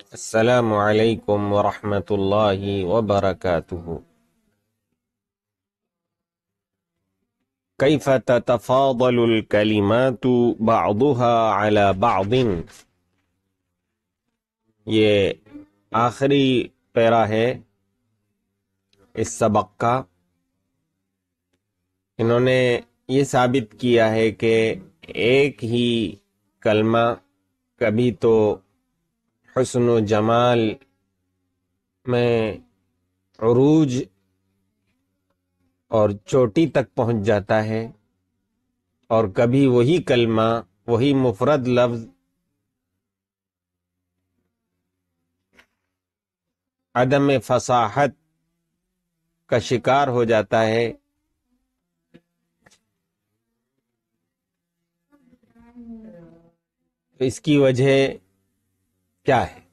الله وبركاته. كيف تتفاضل الكلمات بعضها على بعض؟ ये आखिरी पैरा है इस सबक का इन्होंने ये साबित किया है कि एक ही कलमा कभी तो हसन व जमाल में अरूज और चोटी तक पहुंच जाता है और कभी वही कलमा वही मुफरद लफ्ज अदम फसाहत का शिकार हो जाता है तो इसकी वजह क्या है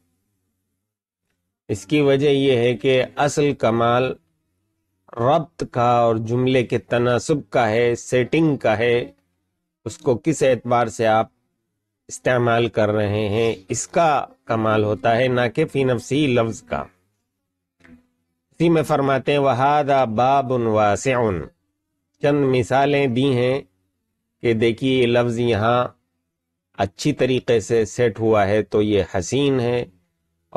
इसकी वजह यह है कि असल कमाल रब्त का और जुमले के तनासब का है सेटिंग का है उसको किस एतबार से आप इस्तेमाल कर रहे हैं इसका कमाल होता है ना कि फी नफसी लफ्ज का इसी में फरमाते हैं वहादा बाबन वासन चंद मिसालें दी हैं कि देखिए लफ्ज यहाँ अच्छी तरीके से सेट हुआ है तो ये हसीन है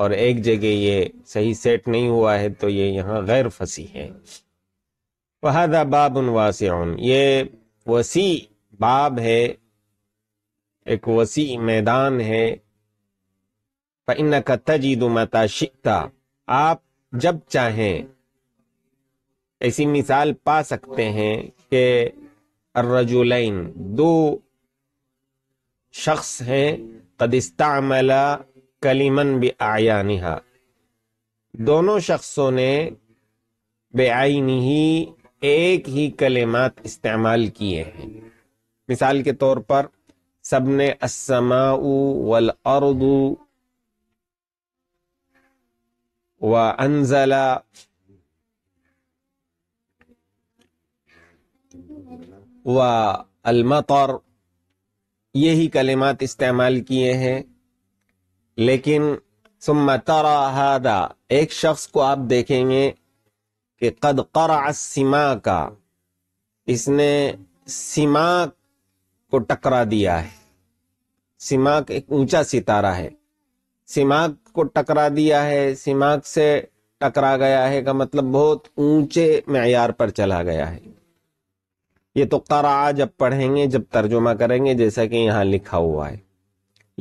और एक जगह ये सही सेट नहीं हुआ है तो ये यहाँ गैर फसी है वहादा बाब उन वास ये वसी बाब है एक वसी मैदान है इनका का तजीद मता शिकता आप जब चाहें ऐसी मिसाल पा सकते हैं कि रजुलैन दो शख्स हैं कदिस्तामला कलीमन बे आया नहा दोनों शख्सों ने बेआईनी ही एक ही कलेमात इस्तेमाल किए हैं मिसाल के तौर पर सब ने असमाऊ वल अरदू व अनजला व अलमतर ये ही कलिमात इस्तेमाल किए हैं लेकिन सुम्मा तराहादा एक शख्स को आप देखेंगे कि कद कर सीमा का इसने सीमा को टकरा दिया है सिमाक एक ऊंचा सितारा है सिमाक को टकरा दिया है सिमाक से टकरा गया है का मतलब बहुत ऊंचे मैार पर चला गया है ये तो करा जब पढ़ेंगे जब तर्जुमा करेंगे जैसा कि यहाँ लिखा हुआ है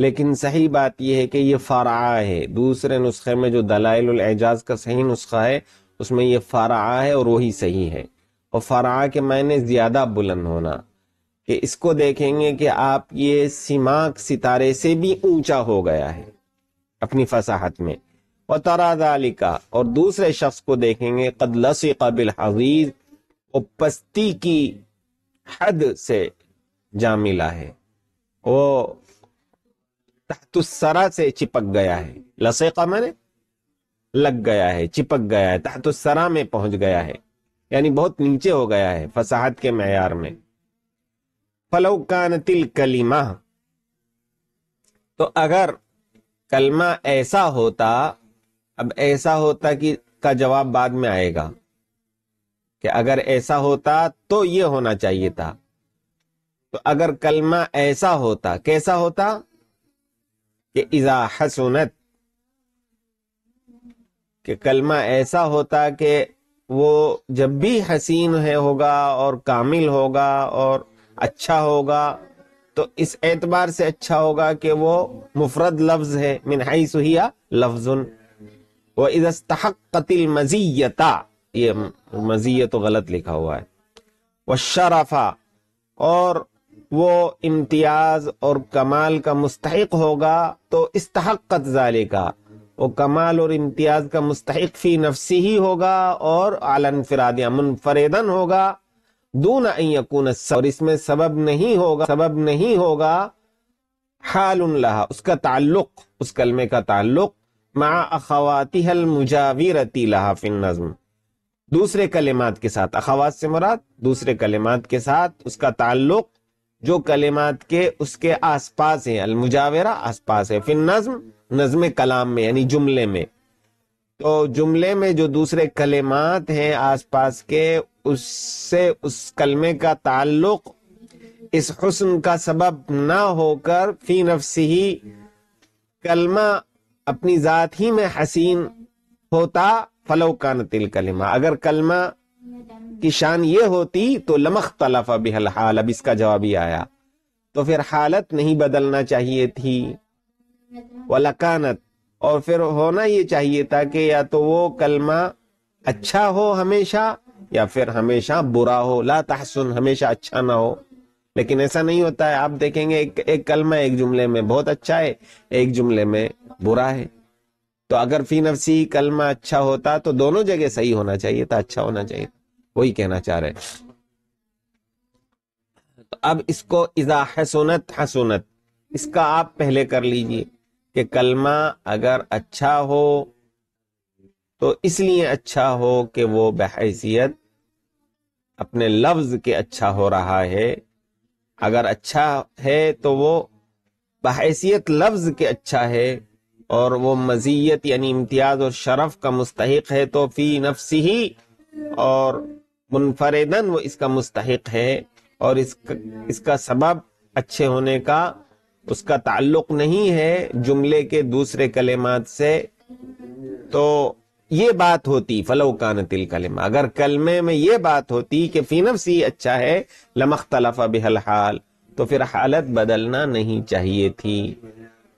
लेकिन सही बात यह है कि ये फ़रा है दूसरे नुस्खे में जो दलाइल एजाज का सही नुस्खा है उसमें ये फ़रा है और वही सही है और फ़रा के मायने ज़्यादा बुलंद होना कि इसको देखेंगे कि आप ये सिमाक सितारे से भी ऊंचा हो गया है अपनी फसाहत में और तरादालिका और दूसरे शख्स को देखेंगे कदलस कबिल हवीज और पस्ती की हद से जा मिला है वो तहतुसरा से चिपक गया है लसेका मैंने लग गया है चिपक गया है तहतुसरा में पहुंच गया है यानी बहुत नीचे हो गया है फसाहत के मैार में फलो कान तिल कलीमा तो अगर कलमा ऐसा होता अब ऐसा होता कि का जवाब बाद में आएगा कि अगर ऐसा होता तो ये होना चाहिए था तो अगर कलमा ऐसा होता कैसा होता कि इजा हसुनत कि कलमा ऐसा होता कि वो जब भी हसीन है होगा और कामिल होगा और अच्छा होगा तो इस एतबार से अच्छा होगा कि वो मुफरद लफ्ज है मिनहाई सुहिया लफ्जुन व इजस्तहक कतिल मजीयता ये मज़ीय तो गलत लिखा हुआ है व शराफा और वो इम्तियाज और कमाल का मुस्तक होगा तो इस्तहक़त जाले का वो कमाल और इम्तियाज का मुस्तक फी नफसी ही होगा और आलन फिराद मुनफरेदन होगा दून यकून और इसमें सबब नहीं होगा सबब नहीं होगा हाल उन उसका ताल्लुक उस कलमे का ताल्लुक मा अखवाती मुजावीरती लहा फिन नज्म दूसरे कलेमात के साथ अखवात से मुराद दूसरे कलेमात के साथ उसका ताल्लुक जो कलेमात के उसके आसपास है अलमुजावरा आसपास है फिर नज्म नज्म कलाम में यानी जुमले में तो जुमले में जो दूसरे कलेमात हैं आसपास के उससे उस कलमे का ताल्लुक इस हुस्न का सबब ना होकर फी नफसी ही कलमा अपनी जात ही में हसीन होता फलो कान तिल कलिमा अगर कलमा की शान ये होती तो लमख तलाफा बिहल हाल अब इसका जवाब ही आया तो फिर हालत नहीं बदलना चाहिए थी वलकानत और फिर होना ये चाहिए था कि या तो वो कलमा अच्छा हो हमेशा या फिर हमेशा बुरा हो ला तहसुन हमेशा अच्छा ना हो लेकिन ऐसा नहीं होता है आप देखेंगे एक, एक कलमा एक जुमले में बहुत अच्छा है एक जुमले में बुरा है तो अगर फी नफसी कलमा अच्छा होता तो दोनों जगह सही होना चाहिए था अच्छा होना चाहिए वही कहना चाह रहे तो अब इसको इजा हसनत हसनत इसका आप पहले कर लीजिए कि कलमा अगर अच्छा हो तो इसलिए अच्छा हो कि वो बहसीत अपने लफ्ज के अच्छा हो रहा है अगर अच्छा है तो वो बहसीत लफ्ज के अच्छा है और वो मजीयत यानी इम्तियाज और शरफ का मुस्तक है तो फी नफसी ही और मुनफरदन वो इसका मुस्तक है और इसका इसका सबब अच्छे होने का उसका ताल्लुक नहीं है जुमले के दूसरे कलेमात से तो ये बात होती फलो कान तिल कलमा अगर कलमे में ये बात होती कि फी नफसी अच्छा है तलफा बेहल हाल तो फिर हालत बदलना नहीं चाहिए थी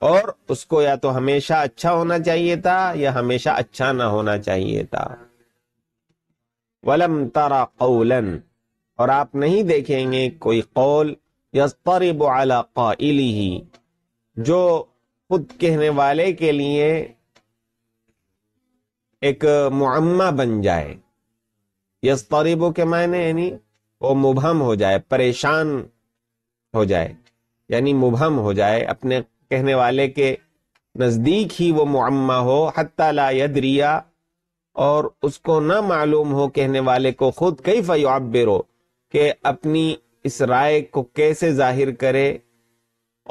और उसको या तो हमेशा अच्छा होना चाहिए था या हमेशा अच्छा ना होना चाहिए था वलम तारा कौलन और आप नहीं देखेंगे कोई कौल या जो खुद कहने वाले के लिए एक मुआमा बन जाए यस्तरीबो के मायने यानी वो मुबहम हो जाए परेशान हो जाए यानी मुबहम हो जाए अपने कहने वाले के नज़दीक ही वो मुआमा हो हत्ता ला यदरिया और उसको ना मालूम हो कहने वाले को खुद कई फ़याबिरो कि अपनी इस राय को कैसे जाहिर करे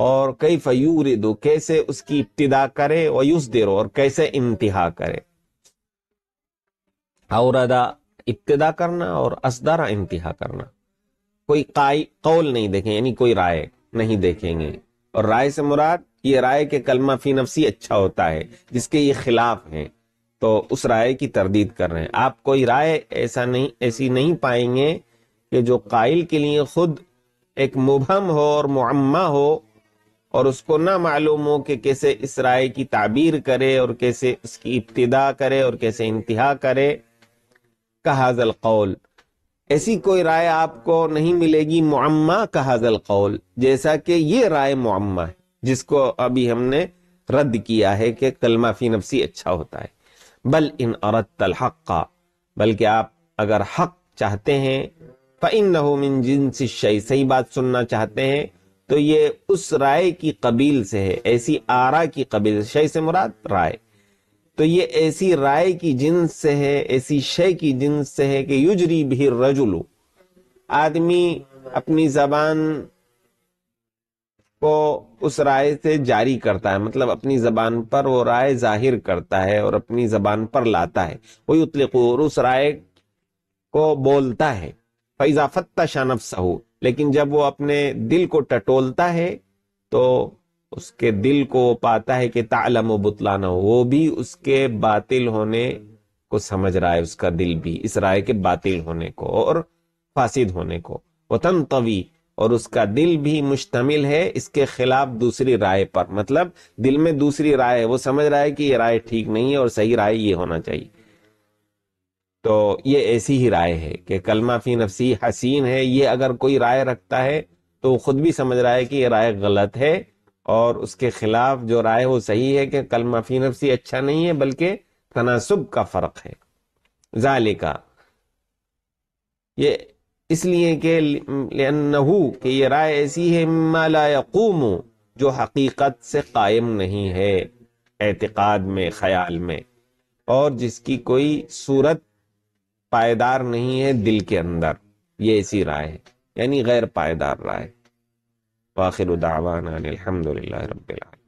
और कई फयूर दो कैसे उसकी इब्तदा करे और युस देरो और कैसे इंतहा करे और अदा इब्तदा करना और असदारा इंतहा करना कोई काई कौल नहीं देखें यानी कोई राय नहीं देखेंगे और राय से मुराद ये राय के कलमा फी नफसी अच्छा होता है जिसके ये खिलाफ है तो उस राय की तरदीद कर रहे हैं आप कोई राय ऐसा नहीं ऐसी नहीं पाएंगे कि जो कायल के लिए खुद एक मुबहम हो और मुआमा हो और उसको ना मालूम हो कि कैसे इस राय की ताबीर करे और कैसे उसकी इब्तदा करे और कैसे इंतहा करे हाजल कौल ऐसी कोई राय आपको नहीं मिलेगी का हाजल कौल जैसा कि ये राय मुआमा है जिसको अभी हमने रद्द किया है कि कलमा फी नफसी अच्छा होता है बल इन औरत तल हक का बल्कि आप अगर हक चाहते हैं फ़िन नहोमिन जिनसी शई सही बात सुनना चाहते हैं तो ये उस राय की कबील से है ऐसी आरा की कबील शय से मुराद राय तो ये ऐसी राय की जिन्स से है ऐसी शय की जिन्स से है कि युजरी भी रजुलू आदमी अपनी जबान को उस राय से जारी करता है मतलब अपनी जबान पर वो राय जाहिर करता है और अपनी जबान पर लाता है वही उतलिको और उस राय को बोलता है फैजाफत तशानफ सहू लेकिन जब वो अपने दिल को टटोलता है तो उसके दिल को पाता है कि तालम बुतलाना वो भी उसके बातिल होने को समझ रहा है उसका दिल भी इस राय के बातिल होने को और फासिद होने को वतन तवी और उसका दिल भी मुश्तमिल है इसके खिलाफ दूसरी राय पर मतलब दिल में दूसरी राय है वो समझ रहा है कि ये राय ठीक नहीं है और सही राय ये होना चाहिए तो ये ऐसी ही राय है कि कलमा फी नफसी हसीन है ये अगर कोई राय रखता है तो खुद भी समझ रहा है कि ये राय गलत है और उसके खिलाफ जो राय वो सही है कि कलमा फी नफसी अच्छा नहीं है बल्कि तनासब का फर्क है जालिका ये इसलिए कि लहू कि ये राय ऐसी है मालाकूम जो हकीकत से कायम नहीं है एतक़ाद में ख्याल में और जिसकी कोई सूरत पायदार नहीं है दिल के अंदर ये ऐसी राय है यानी गैर पायदार राय वाखिर दावाना अलहमदिल्ला रबाल